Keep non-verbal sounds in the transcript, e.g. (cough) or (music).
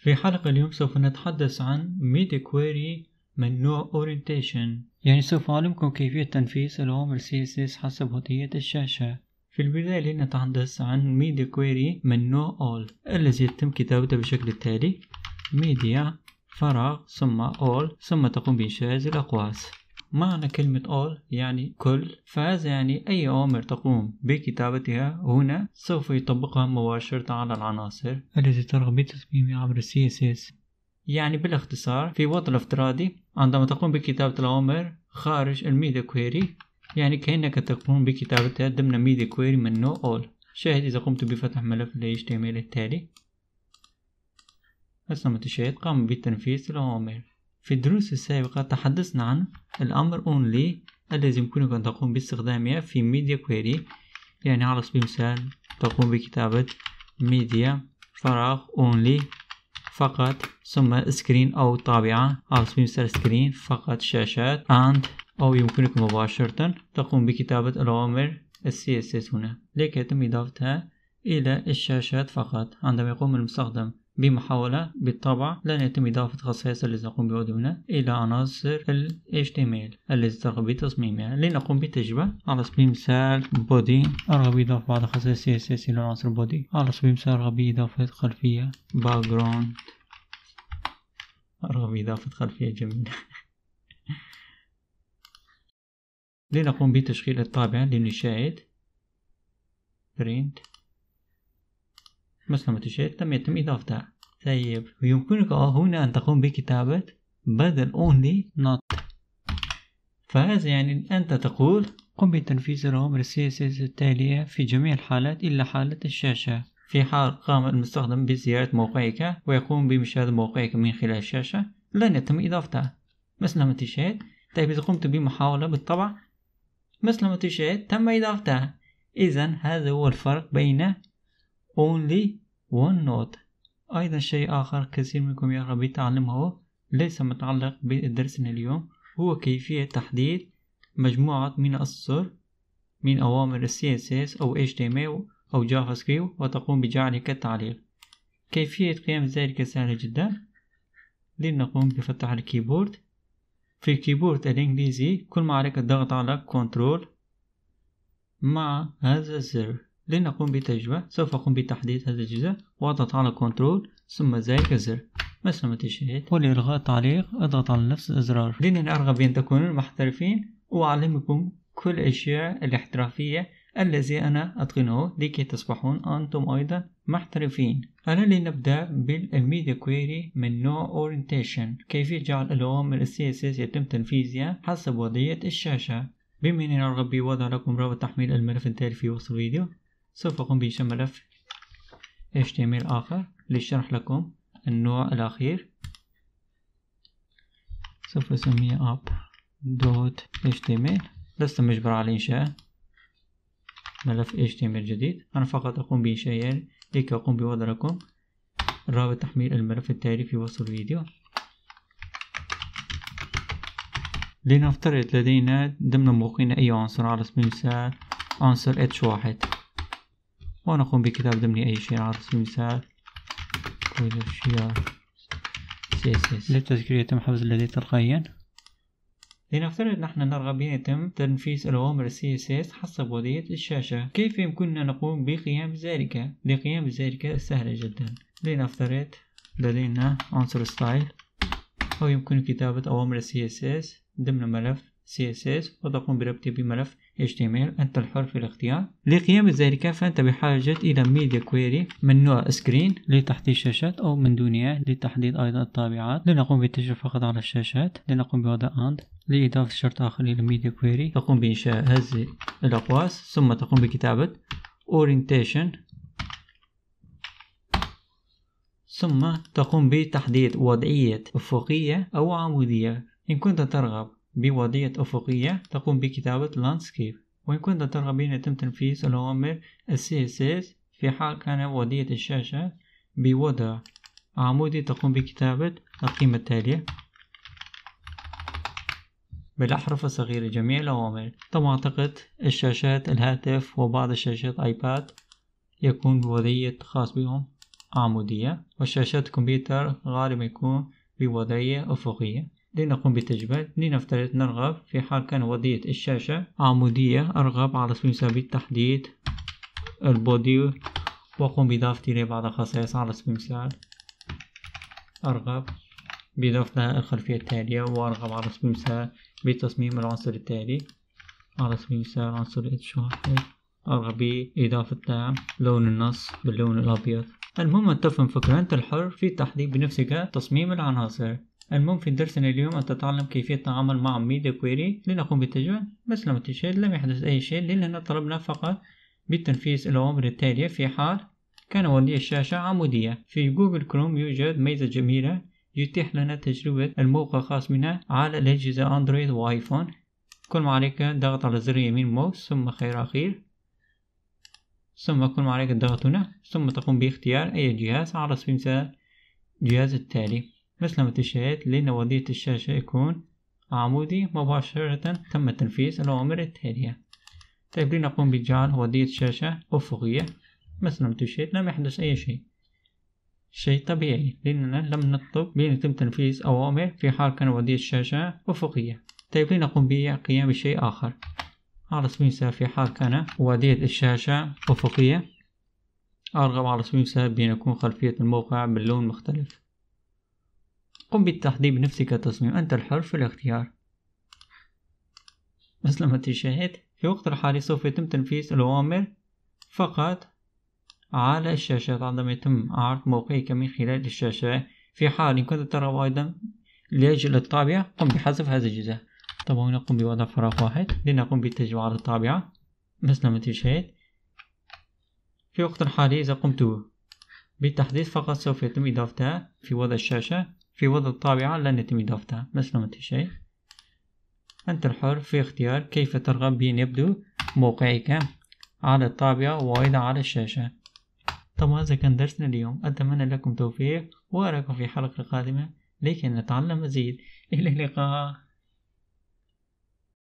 في حلقة اليوم سوف نتحدث عن ميدي كويري من نوع اورينتيشن يعني سوف أعلمكم كيفية تنفيذ الأوامر CSS حسب هوية الشاشة في البداية لنتحدث عن ميديا كويري من نوع all الذي يتم كتابته بشكل التالي ميديا فراغ ثم all ثم تقوم بإنشاء هذه الأقواس معنى كلمة all يعني كل فهذا يعني أي أوامر تقوم بكتابتها هنا سوف يطبقها مباشرة على العناصر التي ترغب بتصميمها عبر CSS يعني بالاختصار في وضع الافتراضي عندما تقوم بكتابة الأوامر خارج الميديا كويري يعني كأنك تقوم بكتابتها ضمن ميديا كويري من نوع all شاهد إذا قمت بفتح ملف ال HTML التالي مثل ما تشاهد قام بتنفيذ الأوامر في الدروس السابقة تحدثنا عن الأمر only الذي يمكنك أن تقوم باستخدامه في ميديا كويري يعني على سبيل المثال تقوم بكتابة ميديا فراغ only فقط ثم سكرين أو طابعة على سبيل المثال سكرين فقط شاشات and أو يمكنك مباشرة تقوم بكتابة الأوامر السي اس اس هنا لكي يتم إضافتها إلى الشاشات فقط عندما يقوم المستخدم بمحاولة بالطبع لن يتم إضافة خصائص التي نقوم بعضونا إلى عناصر ال HTML التي ترغب بتصميمها لنقوم بتجربة على سبيل المثال بودي أرغب بإضافة بعض خصائص CSS إلى عناصر بودي على سبيل المثال أرغب بإضافة خلفية background أرغب بإضافة خلفية جميلة (laughs) لنقوم بتشغيل الطابع لنشاهد print ما تشاهد لم يتم إضافتها طيب ويمكنك آه هنا أن تقوم بكتابة بدل only not فهذا يعني أنت تقول قم بتنفيذ الأوامر السياسية التالية في جميع الحالات إلا حالة الشاشة في حال قام المستخدم بزيارة موقعك ويقوم بمشاهدة موقعك من خلال الشاشة لن يتم إضافتها مثل ما تشاهد طيب إذا قمت بمحاولة بالطبع مثل ما تشاهد تم إضافتها إذا هذا هو الفرق بين only one note أيضا شيء آخر كثير منكم يرغب بتعلمه ليس متعلق بدرسنا اليوم هو كيفية تحديد مجموعة من السطر من أوامر CSS أو HTML أو JavaScript وتقوم بجعله كالتعليق كيفية قيام ذلك سهلة جدا لنقوم بفتح الكيبورد في الكيبورد الإنجليزي كل ما عليك الضغط على Ctrl مع هذا الزر لنقوم بتجربة سوف أقوم بتحديد هذا الجزء وأضغط على كنترول ثم زر الزر مثل ما تشاهد ولإلغاء التعليق أضغط على نفس الأزرار لأنني أرغب بأن تكونوا محترفين وأعلمكم كل الأشياء الاحترافية الذي أنا أتقنه لكي تصبحون أنتم أيضا محترفين أنا لنبدأ بالميديا كويري من نوع أورينتيشن كيفية جعل الأوامر السياسية يتم تنفيذها حسب وضعية الشاشة بما أني أرغب بوضع لكم رابط تحميل الملف التالي في وصف الفيديو سوف أقوم بإنشاء ملف HTML آخر لشرح لكم النوع الأخير سوف أسميه app.html لست مجبر على إنشاء ملف html جديد أنا فقط أقوم بإنشائه لكي أقوم بوضع لكم رابط تحميل الملف التالي في وصف الفيديو لنفترض لدينا ضمن موقعنا أي عنصر على سبيل المثال عنصر h 1 ونقوم بكتابة ضمن أي شعار مثال كل شعار للتذكير يتم حفظ الذي تلقائيا لنفترض نحن نرغب يتم تنفيذ الأوامر CSS حسب وضعية الشاشة كيف يمكننا نقوم بقيام ذلك؟ لقيام ذلك سهلة جدا لنفترض لدينا عنصر ستايل أو يمكن كتابة أوامر CSS ضمن ملف CSS وتقوم بربطه بملف HTML أنت الحر في الاختيار لقيام بذلك فأنت بحاجة إلى ميديا كويري من نوع سكرين لتحديد شاشات أو من دونها لتحديد أيضا الطابعات لنقوم بالتجربة فقط على الشاشات لنقوم بوضع AND لإضافة شرط آخر إلى ميديا كويري تقوم بإنشاء هذه الأقواس ثم تقوم بكتابة orientation ثم تقوم بتحديد وضعية أفقية أو عمودية إن كنت ترغب بوضعية أفقية تقوم بكتابة لاندسكيب وإن كنت ترغبين يتم تنفيذ الأوامر CSS في حال كان وضعية الشاشة بوضع عمودي تقوم بكتابة القيمة التالية بالأحرف الصغيرة جميع الأوامر طبعا أعتقد الشاشات الهاتف وبعض الشاشات آيباد يكون بوضعية خاص بهم عمودية والشاشات الكمبيوتر غالبا يكون بوضعية أفقية لنقوم بتجميل لنفترض نرغب في حال كان وضعية الشاشة عمودية أرغب على سبيل المثال تحديد البودي وأقوم بإضافة إليه بعض الخصائص على سبيل المثال أرغب بإضافة الخلفية التالية وأرغب على سبيل المثال بتصميم العنصر التالي على سبيل المثال عنصر اتش واحد أرغب بإضافة لون النص باللون الأبيض المهم أن تفهم فكرة أنت الحر في تحديد بنفسك تصميم العناصر المهم في درسنا اليوم أن تتعلم كيفية التعامل مع ميديا كويري لنقوم بالتجويد مثل ما تشاهد لم يحدث أي شيء لأننا طلبنا فقط بالتنفيذ الأوامر التالية في حال كان ولي الشاشة عمودية في جوجل كروم يوجد ميزة جميلة يتيح لنا تجربة الموقع خاص بنا على الأجهزة أندرويد وآيفون كل ما عليك ضغط على زر يمين موس ثم خير أخير ثم كل ما عليك الضغط هنا ثم تقوم باختيار أي جهاز على سبيل المثال الجهاز التالي مثل ما تشاهد وضعية الشاشة يكون عمودي مباشرة تم تنفيذ الأوامر التالية طيب لنقوم بجعل ودية الشاشة أفقية مثل ما تشاهد لم يحدث أي شيء شيء طبيعي لأننا لم نطلب بأن يتم تنفيذ أوامر في حال كان ودية الشاشة أفقية طيب لنقوم بقيام بشيء آخر على سبيل المثال في حال كان ودية الشاشة أفقية أرغب على سبيل المثال بأن يكون خلفية الموقع باللون مختلف قم بالتحضير بنفسك التصميم أنت الحر في الاختيار مثل ما تشاهد في وقت الحالي سوف يتم تنفيذ الأوامر فقط على الشاشات عندما يتم عرض موقعك من خلال الشاشة في حال إن كنت ترى أيضا لأجل الطابعة قم بحذف هذا الجزء طبعا نقوم بوضع فراغ واحد لنقوم بالتجربة على الطابعة مثل ما تشاهد في وقت الحالي إذا قمت بالتحديث فقط سوف يتم إضافتها في وضع الشاشة في وضع الطابعة لن يتم إضافتها مثل ما أنت شايف أنت الحر في اختيار كيف ترغب بأن يبدو موقعك على الطابعة وأيضا على الشاشة طبعا هذا كان درسنا اليوم أتمنى لكم توفيق وأراكم في حلقة قادمة لكي نتعلم مزيد إلى اللقاء